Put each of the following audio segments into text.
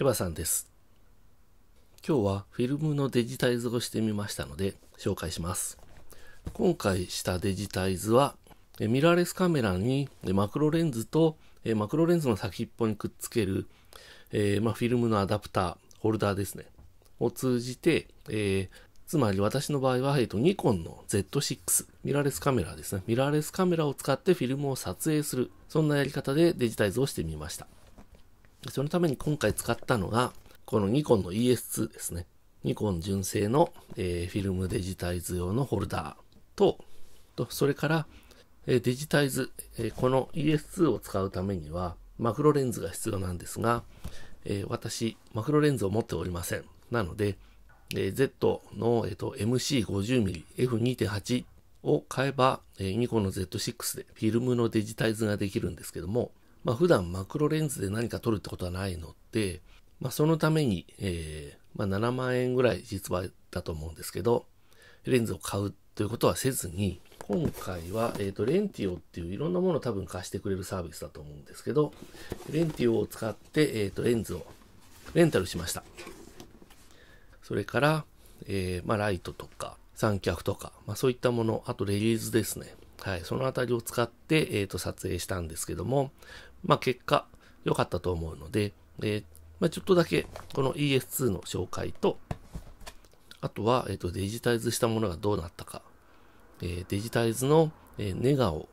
レバさんです。今日はフィルムのデジタイズをしてみましたので紹介します。今回したデジタイズはミラーレスカメラにマクロレンズとマクロレンズの先っぽにくっつける、えまフィルムのアダプター、ホルダーですね。を通じて、えつまり私の場合は、えっと、ニコンの Z6、ミラーレスカメラですね。ミラーレスカメラを使ってフィルムを撮影する。そんなやり方でデジタイズをしてみました。そのために今回使ったのが、このニコンの ES2 ですね。ニコン純正の、えー、フィルムデジタイズ用のホルダーと、とそれから、えー、デジタイズ、えー、この ES2 を使うためにはマクロレンズが必要なんですが、え私、マクロレンズを持っておりません。なので、え Z の、えーと、MC50mmF2.8 を買えば、えニコンの Z6 でフィルムのデジタイズができるんですけども、まあ、普段マクロレンズで何か撮るってことはないので、まあ、そのために、えー、まあ、7万円ぐらい実はだと思うんですけど、レンズを買うということはせずに、今回は、えー、と、レンティオっていういろんなものを多分貸してくれるサービスだと思うんですけど、レンティオを使って、えー、と、レンズをレンタルしました。それから、えー、まあ、ライトとか、三脚とか、まあ、そういったもの、あとレリーズですね。はい、そのあたりを使って、えー、と、撮影したんですけども、まあ、結果、良かったと思うので、えー、まあ、ちょっとだけ、この ES2 の紹介と、あとは、えっ、ー、と、デジタイズしたものがどうなったか、えー、デジタイズの、えネガを、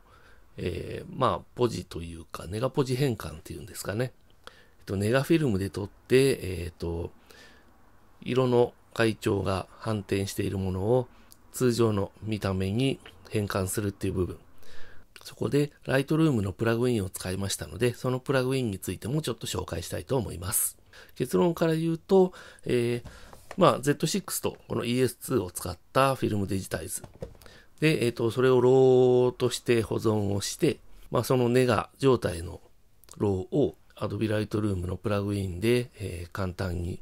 えまあ、ポジというか、ネガポジ変換っていうんですかね。えと、ネガフィルムで撮って、えっ、と、色の階調が反転しているものを通常の見た目に変換するっていう部分。そこで Lightroom のプラグインを使いましたので、そのプラグインについてもちょっと紹介したいと思います。結論から言うと、えー、まあ、Z6 とこの ES2 を使ったフィルムデジタイズ。で、えっ、ー、と、それをローとして保存をして、まあ、そのネガ状態のローを Adobe Lightroom のプラグインで、えー、簡単に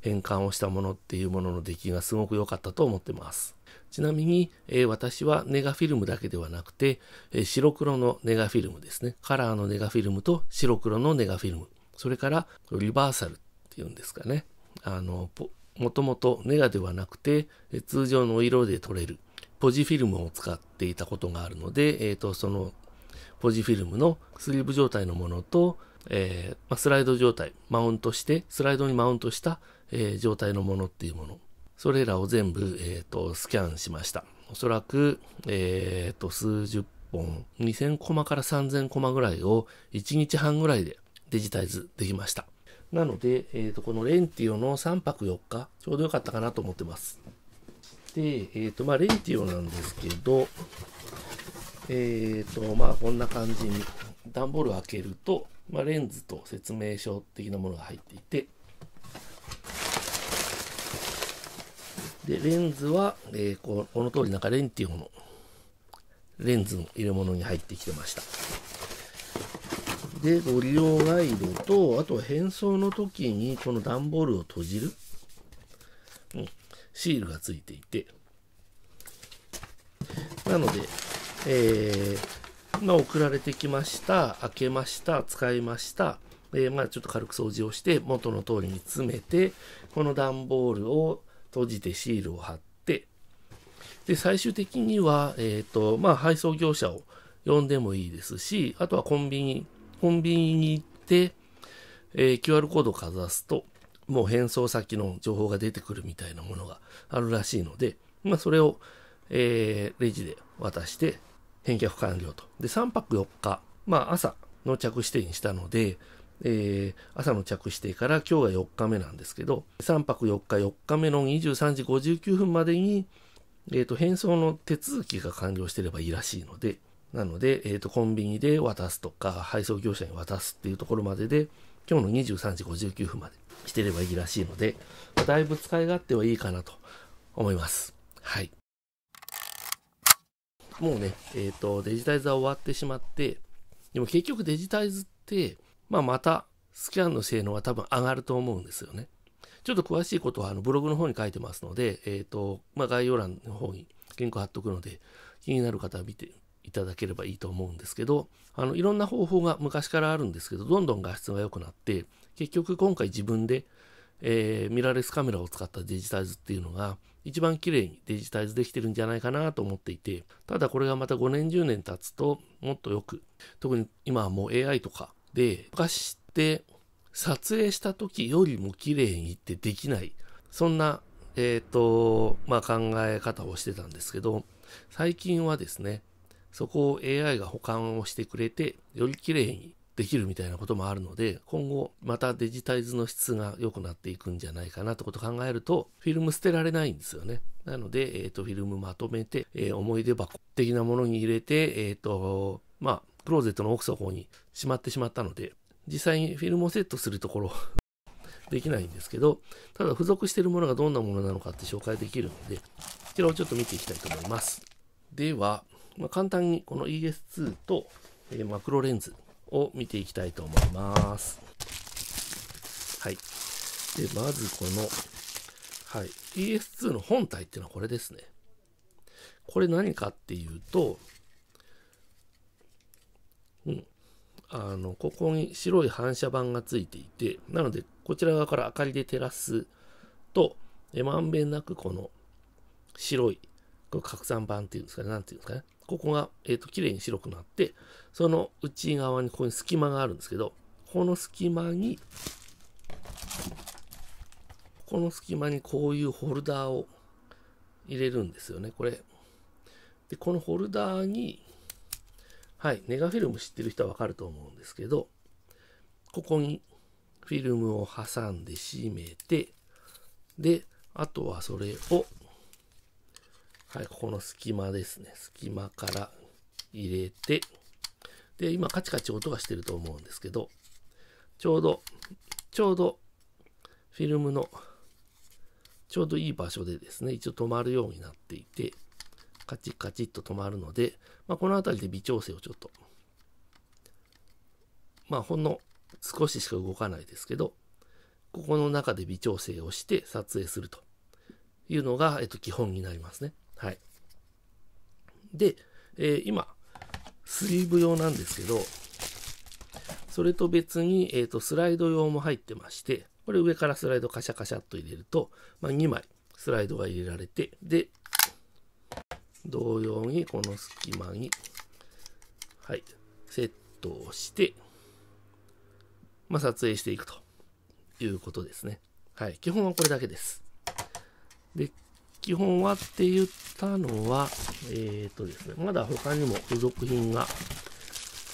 変換をしたものっていうものの出来がすごく良かったと思ってます。ちなみに、えー、私はネガフィルムだけではなくて、えー、白黒のネガフィルムですね。カラーのネガフィルムと白黒のネガフィルム。それから、リバーサルっていうんですかね。あの、もともとネガではなくて、えー、通常の色で撮れるポジフィルムを使っていたことがあるので、えっ、と、そのポジフィルムのスリーブ状態のものと、えー、まスライド状態、マウントして、スライドにマウントした、えー、状態のものっていうものそれらを全部、えーと、スキャンしました。おそらく、えーと、数十本、2000コマから3000コマぐらいを1日半ぐらいでデジタイズできました。なので、えーと、このレンティオの3泊4日、ちょうどよかったかなと思ってます。で、えーとまあ、レンティオなんですけど、えっ、ー、とまあこんな感じに段ボールを開けると、まあ、レンズと説明書的なものが入っていて、で、レンズは、えー、この通りなんかレンっいうものレンズの入れ物に入ってきてました。で、ご利用ガイドと、あとは変装の時にこの段ボールを閉じる、うん、シールがついていて、なので、えー、まあ、送られてきました、開けました、使いました、えー、まあ、ちょっと軽く掃除をして、元の通りに詰めて、この段ボールを閉じてシールを貼って、で、最終的には、えっ、ー、と、まあ、配送業者を呼んでもいいですし、あとはコンビニ、コンビニに行って、えー、QR コードをかざすと、もう返送先の情報が出てくるみたいなものがあるらしいので、まあ、それを、えー、レジで渡して、返却完了と。で、3泊4日、まあ、朝の着地点にしたので、えー、朝の着指定から今日が4日目なんですけど、3泊4日4日目の23時59分までに、えっ、ー、と、返送の手続きが完了してればいいらしいので、なので、えっ、ー、と、コンビニで渡すとか、配送業者に渡すっていうところまでで、今日の23時59分までしてればいいらしいので、まだいぶ使い勝手はいいかなと思います。はい。もうね、えっ、ー、と、デジタイズは終わってしまって、でも結局デジタイズって、まあ、またスキャンの性能は多分上がると思うんですよね。ちょっと詳しいことはあのブログの方に書いてますので、えっ、ー、と、まあ、概要欄の方にリンク貼っとくので、気になる方は見ていただければいいと思うんですけど、あの、いろんな方法が昔からあるんですけど、どんどん画質が良くなって、結局今回自分で、えー、ミラーレスカメラを使ったデジタイズっていうのが、一番綺麗にデジタイズできてるんじゃないかなと思っていて、ただこれがまた5年10年経つと、もっとよく、特に今はもう AI とか、で、昔って撮影した時よりも綺麗にってできない。そんな、えっ、ー、と、まあ、考え方をしてたんですけど、最近はですね、そこを AI が保管をしてくれて、より綺麗にできるみたいなこともあるので、今後またデジタイズの質が良くなっていくんじゃないかなってことを考えると、フィルム捨てられないんですよね。なので、えっ、ー、と、フィルムまとめて、えー、思い出箱的なものに入れて、えっ、ー、と、まあ、クローゼットの奥底にしまってしまったので、実際にフィルムをセットするところ できないんですけど、ただ付属しているものがどんなものなのかって紹介できるので、こちらをちょっと見ていきたいと思います。では、まあ、簡単にこの ES2 と、えー、マクロレンズを見ていきたいと思います。はい。で、まずこの、はい。ES2 の本体っていうのはこれですね。これ何かっていうと、うん。あの、ここに白い反射板がついていて、なので、こちら側から明かりで照らすと、えまんべんなくこの白い、こ拡散板っていうんですかね、なんていうんですかね。ここが、えっ、ー、と、綺麗に白くなって、その内側にここに隙間があるんですけど、この隙間に、この隙間にこういうホルダーを入れるんですよね、これ。で、このホルダーに、はい、ネガフィルム知ってる人はわかると思うんですけど、ここにフィルムを挟んで閉めて、で、あとはそれを、はい、ここの隙間ですね。隙間から入れて、で、今カチカチ音がしてると思うんですけど、ちょうど、ちょうどフィルムのちょうどいい場所でですね、一応止まるようになっていて、カチッカチッと止まるので、まあ、この辺りで微調整をちょっと、まあ、ほんの少ししか動かないですけど、ここの中で微調整をして撮影するというのが、えっと、基本になりますね。はい。で、えー、今、スリーブ用なんですけど、それと別に、えー、と、スライド用も入ってまして、これ上からスライドカシャカシャっと入れると、まあ、2枚スライドが入れられて、で、同様にこの隙間に、はい、セットをして、まあ、撮影していくということですね。はい、基本はこれだけです。で、基本はって言ったのは、えっ、ー、とですね、まだ他にも付属品が、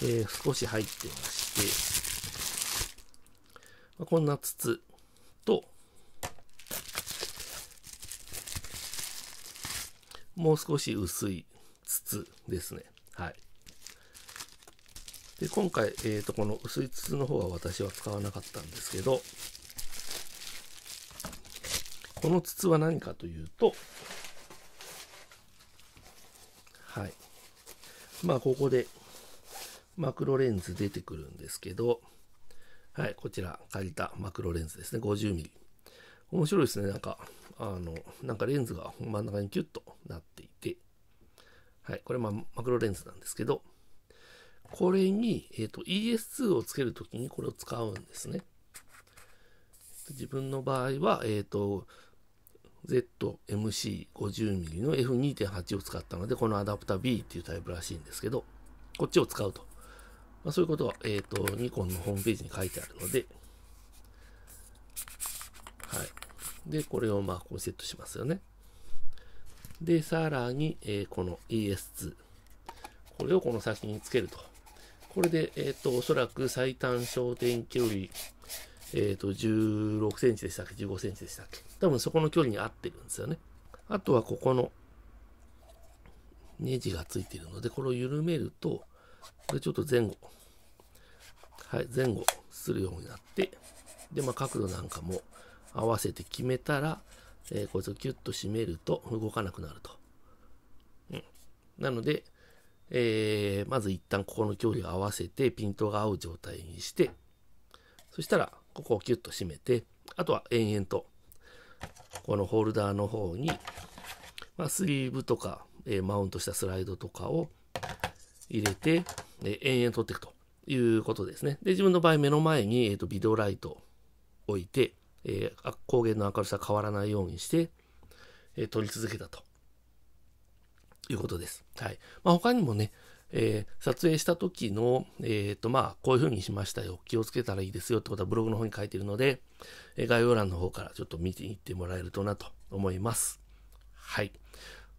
えー、少し入ってまして、まこんな筒と、もう少し薄い筒ですね。はい。で、今回、えっ、ー、と、この薄い筒の方は私は使わなかったんですけど、この筒は何かというと、はい。まあ、ここでマクロレンズ出てくるんですけど、はい、こちら借りたマクロレンズですね。50mm。面白いですね。なんか、あの、なんかレンズが真ん中にキュッとなっていて、はい、これまあマクロレンズなんですけど、これに、えっ、ー、と ES2 をつけるときにこれを使うんですね。自分の場合は、えっ、ー、と、ZMC50mm の F2.8 を使ったので、このアダプタ B っていうタイプらしいんですけど、こっちを使うと。まあ、そういうことは、えっ、ー、と、ニコンのホームページに書いてあるので、はい。で、これをまあ、ここにセットしますよね。で、さらに、えー、この ES2。これをこの先につけると。これで、えっ、ー、と、おそらく最短焦点距離、えっ、ー、と、16センチでしたっけ ?15 センチでしたっけ多分そこの距離に合ってるんですよね。あとはここのネジがついているので、これを緩めると、これちょっと前後、はい、前後するようになって、で、まあ角度なんかも、合わせて決めたら、えー、こいつをキュッと締めると動かなくなると。うん、なので、えー、まず一旦ここの距離を合わせてピントが合う状態にして、そしたらここをキュッと締めて、あとは延々とこのホルダーの方に、まあ、スリーブとか、えー、マウントしたスライドとかを入れて、えー、延々取っていくということですね。で、自分の場合目の前に、えーと、とビデオライト置いて、えー、光源の明るさ変わらないようにして、えー、撮り続けたということです。はい。まあ、他にもね、えー、撮影した時の、えっ、ー、と、まあ、こういうふうにしましたよ。気をつけたらいいですよってことはブログの方に書いてるので、えー、概要欄の方からちょっと見ていってもらえるとなと思います。はい。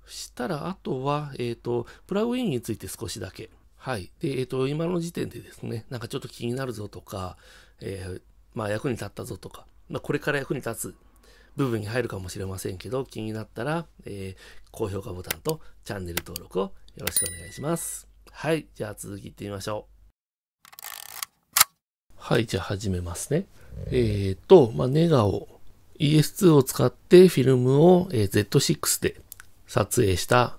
そしたら、あとは、えっ、ー、と、プラグインについて少しだけ。はい。で、えっ、と、今の時点でですね、なんかちょっと気になるぞとか、えまあ、役に立ったぞとか、まあ、これから役に立つ部分に入るかもしれませんけど、気になったら、えー、高評価ボタンとチャンネル登録をよろしくお願いします。はい、じゃあ続きいってみましょう。はい、じゃあ始めますね。えー、っと、まあ、ネガを ES2 を使ってフィルムを、え Z6 で撮影した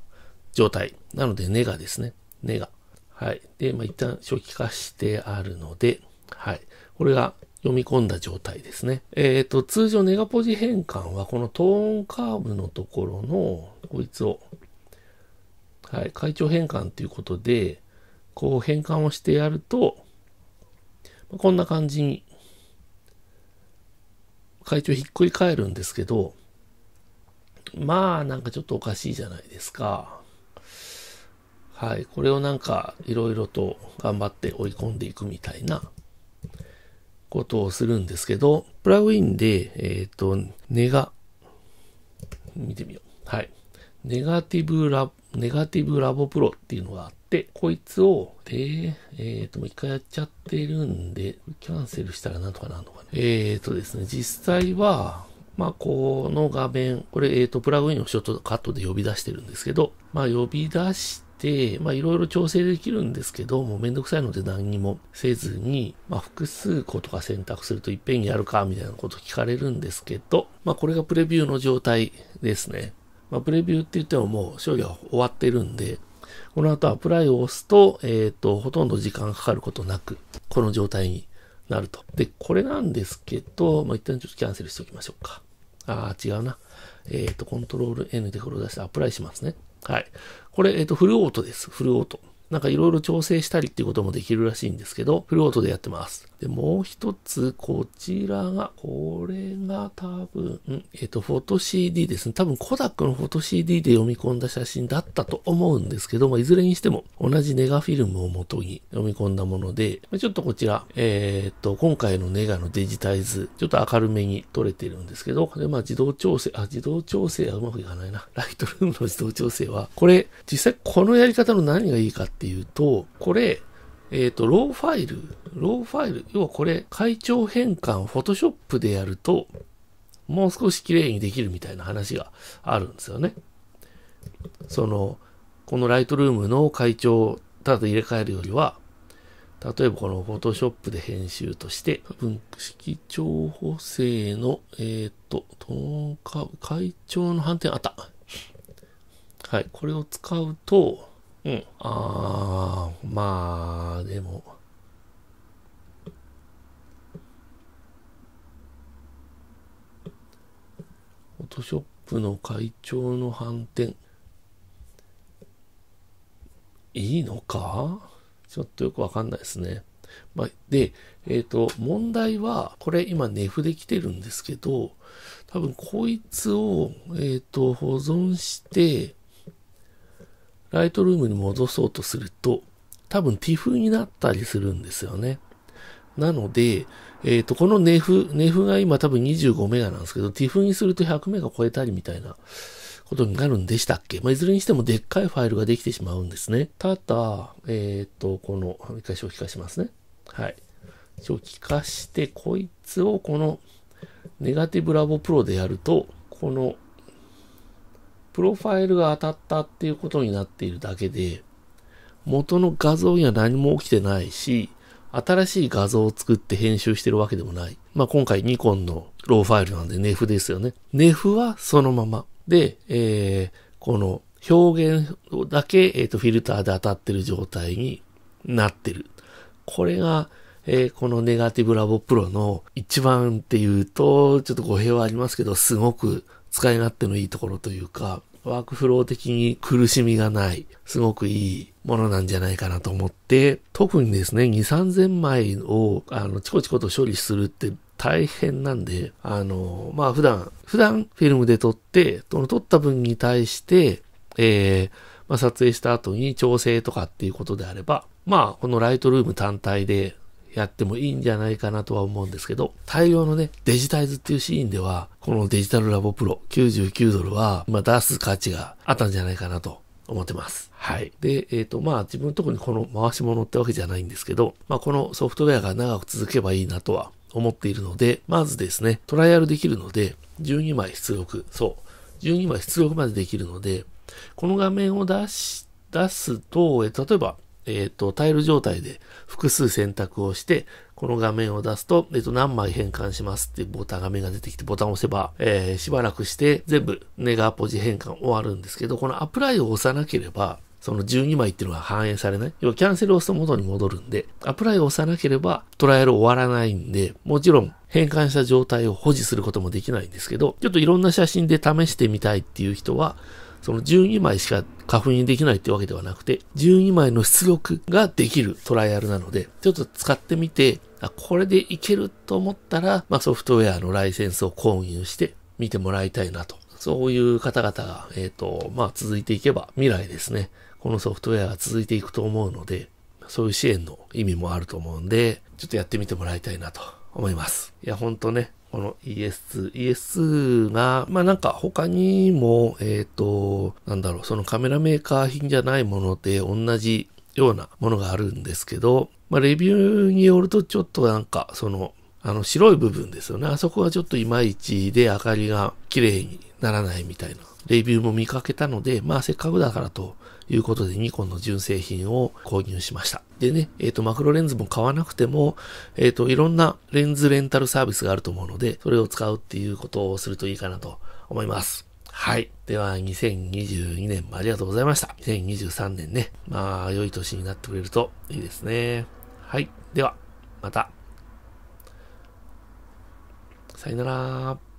状態。なので、ネガですね。ネガ。はい。で、まあ、一旦初期化してあるので、はい。これが読み込んだ状態ですね。えっ、ー、と、通常ネガポジ変換はこのトーンカーブのところの、こいつを、はい、階調変換ということで、こう変換をしてやると、こんな感じに、階調ひっくり返るんですけど、まあなんかちょっとおかしいじゃないですか。はい、これをなんかいろいろと頑張って追い込んでいくみたいなことをするんですけど、プラグインで、えっ、ー、と、ネガ、見てみよう。はい。ネガティブラ、ネガティブラボプロっていうのがあって、こいつを、で、えっ、ー、と、もう一回やっちゃってるんで、キャンセルしたらなんとかなんとかね。えっ、ー、とですね、実際は、まあ、この画面、これ、えっ、と、プラグインをショートカットで呼び出してるんですけど、まあ、呼び出し、まあいろいろ調整できるんですけど、もうめんどくさいので何にもせずに、まあ複数個とか選択するといっぺんにやるか、みたいなこと聞かれるんですけど、まあこれがプレビューの状態ですね。まあプレビューって言ってももう将棋は終わってるんで、この後アプライを押すと、えっ、ー、と、ほとんど時間かかることなく、この状態になると。で、これなんですけど、まあ一旦ちょっとキャンセルしておきましょうか。ああ、違うな。えっ、ー、と、コントロール N でこロー出してアプライしますね。はい。これ、えっ、ー、と、フルオートです。フルオート。なんかいろいろ調整したりっていうこともできるらしいんですけど、フルオートでやってます。で、もう一つ、こちらが、これが多分、えっ、と、フォト CD ですね。多分、コダックのフォト CD で読み込んだ写真だったと思うんですけども、いずれにしても、同じネガフィルムを元に読み込んだもので、ちょっとこちら、えっ、と、今回のネガのデジタイズ、ちょっと明るめに撮れてるんですけど、これまあ自動調整、あ、自動調整はうまくいかないな。ライトルームの自動調整は、これ、実際このやり方の何がいいかって、っていうと、これ、えっ、ー、と、ローファイル、ローファイル、要はこれ、会長変換、フォトショップでやると、もう少し綺麗にできるみたいな話があるんですよね。その、このライトルームの長をただ入れ替えるよりは、例えばこのフォトショップで編集として、分式調補正の、えっ、ー、と、トーンカ長の反転あった。はい、これを使うと、うん。ああ、まあ、でも。フォトショップの会長の反転。いいのかちょっとよくわかんないですね。まあ、で、えっ、ー、と、問題は、これ今、ネフできてるんですけど、多分こいつを、えっ、ー、と、保存して、ライトルームに戻そうとすると、多分 t i f になったりするんですよね。なので、えっ、ー、と、このネフ、ネフが今多分25メガなんですけど、t i f にすると100メガ超えたりみたいなことになるんでしたっけまあ、いずれにしてもでっかいファイルができてしまうんですね。ただ、えっ、ー、と、この、一回消費化しますね。はい。初期化して、こいつをこの、ネガティブラボプロでやると、このプロファイルが当たったっていうことになっているだけで、元の画像には何も起きてないし、新しい画像を作って編集してるわけでもない。まあ、今回ニコンのローファイルなんでネフですよね。ネフはそのまま。で、えー、この表現だけ、えっ、ー、と、フィルターで当たってる状態になってる。これが、えー、このネガティブラボプロの一番っていうと、ちょっと語弊はありますけど、すごく使い勝手のいいところというか、ワークフロー的に苦しみがない、すごくいいものなんじゃないかなと思って、特にですね、2、3000枚を、あの、チコチコと処理するって大変なんで、あの、まあ、普段、普段フィルムで撮って、その撮った分に対して、えー、まあ、撮影した後に調整とかっていうことであれば、まあ、このライトルーム単体でやってもいいんじゃないかなとは思うんですけど、大量のね、デジタイズっていうシーンでは、このデジタルラボプロ99ドルは、まあ、出す価値があったんじゃないかなと思ってます。はい。で、えっ、ー、と、まあ自分特にこの回し物ってわけじゃないんですけど、まあこのソフトウェアが長く続けばいいなとは思っているので、まずですね、トライアルできるので、12枚出力、そう、12枚出力までできるので、この画面を出し、出すと、え例えば、えっ、ー、と、タイル状態で複数選択をして、この画面を出すと、えっ、ー、と、何枚変換しますってボタン画面が出てきて、ボタンを押せば、えー、しばらくして全部ネガポジ変換終わるんですけど、このアプライを押さなければ、その12枚っていうのが反映されない。要はキャンセルを押すと元に戻るんで、アプライを押さなければトライアル終わらないんで、もちろん変換した状態を保持することもできないんですけど、ちょっといろんな写真で試してみたいっていう人は、その12枚しか確認できないってわけではなくて、12枚の出力ができるトライアルなので、ちょっと使ってみて、あ、これでいけると思ったら、まあ、ソフトウェアのライセンスを購入して見てもらいたいなと。そういう方々が、えっ、ー、と、まあ、続いていけば未来ですね。このソフトウェアが続いていくと思うので、そういう支援の意味もあると思うんで、ちょっとやってみてもらいたいなと思います。いや、ほんとね、この ES2。ES2 が、まあなんか他にも、えっ、ー、と、なんだろう、そのカメラメーカー品じゃないもので同じようなものがあるんですけど、まあレビューによるとちょっとなんか、その、あの白い部分ですよね。あそこはちょっといまいちで明かりが綺麗にならないみたいなレビューも見かけたので、まあせっかくだからということでニコンの純正品を購入しました。でね、えっ、ー、と、マクロレンズも買わなくても、えっ、ー、と、いろんなレンズレンタルサービスがあると思うので、それを使うっていうことをするといいかなと思います。はい。では、2022年もありがとうございました。2023年ね。まあ、良い年になってくれるといいですね。はい。では、また。さよなら。